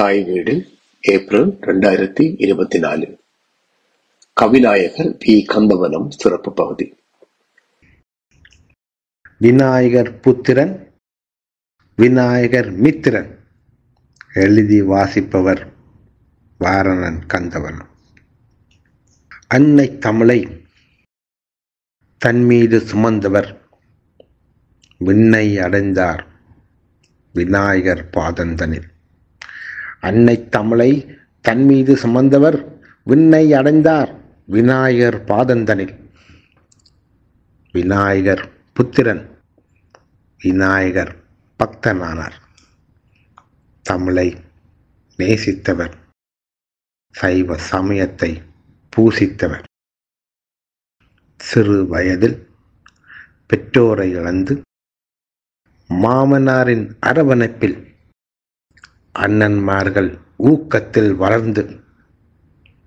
தாய் வீடு ஏப்ரல் ரெண்டாயிரத்தி இருபத்தி நாலு கவிநாயகர் பி கந்தவனம் சிறப்பு பகுதி விநாயகர் புத்திரன் விநாயகர் மித்திரன் எழுதி வாசிப்பவர் வாரணன் கந்தவனம் அன்னை தமிழை தன்மீது சுமந்தவர் விண்ணை அடைந்தார் விநாயகர் பாதந்தனில் அன்னை தமிழை தன் மீது சுமந்தவர் விண்ணை அடைந்தார் விநாயகர் பாதந்தனில் விநாயகர் புத்திரன் விநாயகர் பக்தனானார் தமிழை நேசித்தவர் சைவ சமயத்தை பூசித்தவர் சிறு வயதில் பெற்றோரை இழந்து மாமனாரின் அரவணைப்பில் அண்ணன்மார்கள் ஊக்கத்தில் வளர்ந்து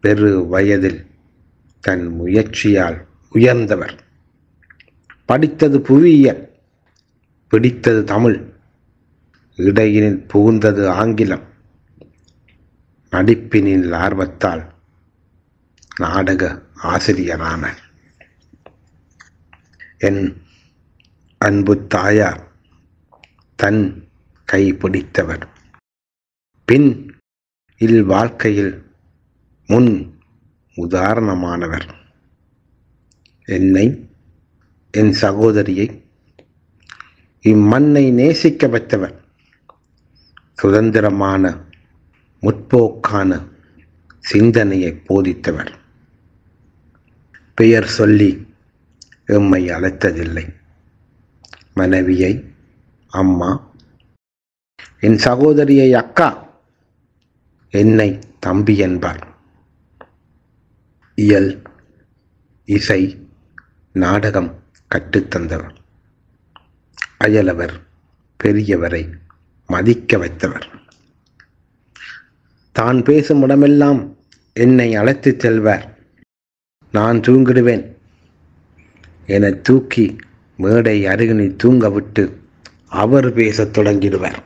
பெரு வயதில் தன் முயற்சியால் உயர்ந்தவர் படித்தது புவியியல் பிடித்தது தமிழ் இடையினில் புகுந்தது ஆங்கிலம் நடிப்பினில் ஆர்வத்தால் நாடக ஆசிரியரான என் அன்பு தாயார் தன் கைப்பிடித்தவர் பின் இல் வாழ்க்கையில் முன் உதாரணமானவர் என்னை என் சகோதரியை இம்மண்ணை நேசிக்க வைத்தவர் சுதந்திரமான முற்போக்கான சிந்தனையை போதித்தவர் பெயர் சொல்லி எம்மை அழைத்ததில்லை மனைவியை அம்மா என் சகோதரியை அக்கா என்னை தம்பி என்பார் இயல் இசை நாடகம் கற்றுத்தந்தவர் அயலவர் பெரியவரை மதிக்க வைத்தவர் தான் பேசும் இடமெல்லாம் என்னை அழைத்துச் செல்வார் நான் தூங்கிடுவேன் என தூக்கி மேடை அருகினை தூங்க விட்டு அவர் பேசத் தொடங்கிடுவார்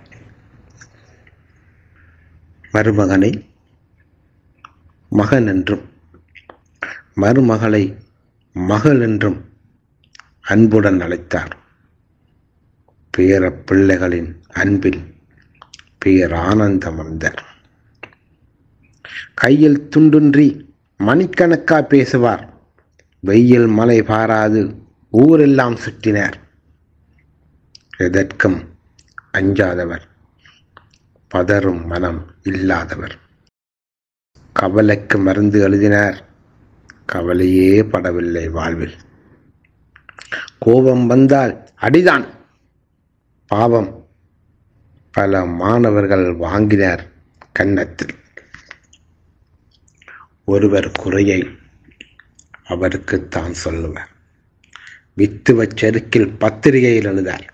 மருமகனை மகன் என்றும் மருமகளை மகள் என்றும் அன்புடன் அழைத்தார் பேர பிள்ளைகளின் அன்பில் பேரானந்தமர்ந்தார் கையில் துண்டுன்றி மணிக்கணக்கா பேசுவார் வெயில் மலை பாராது ஊரெல்லாம் சுற்றினார் எதற்கும் அஞ்சாதவர் பதறும் மனம் இல்லாதவர் கவலைக்கு மருந்து எழுதினார் கவலையே படவில்லை வாழ்வில் கோபம் வந்தால் அடிதான் பாவம் பல மாணவர்கள் வாங்கினார் கன்னத்தில் ஒருவர் குறையை அவருக்கு தான் சொல்லுவார் வித்துவ செருக்கில் பத்திரிகையில் எழுதார்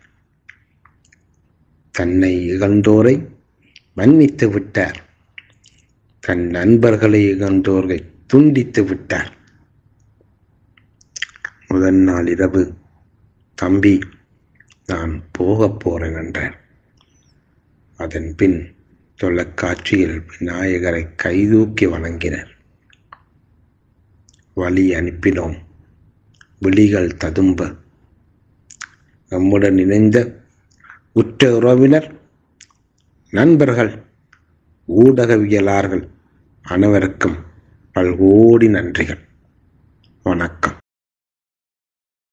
தன்னை இகழ்ந்தோரை மன்னித்து விட்டார் தன் நண்பர்களை இகழ்ந்தோர்களை துண்டித்து விட்டார் முதல் நாள் இரவு தம்பி நான் போகப் போறேன் என்றார் அதன் பின் தொலைக்காட்சியில் விநாயகரை கைதூக்கி வணங்கினர் வழி அனுப்பினோம் விழிகள் ததும்ப நம்முடன் இணைந்த உற்ற உறவினர் நண்பர்கள் ஊடகவியலார்கள் அனைவருக்கும் பல்கோடி நன்றிகள் வணக்கம்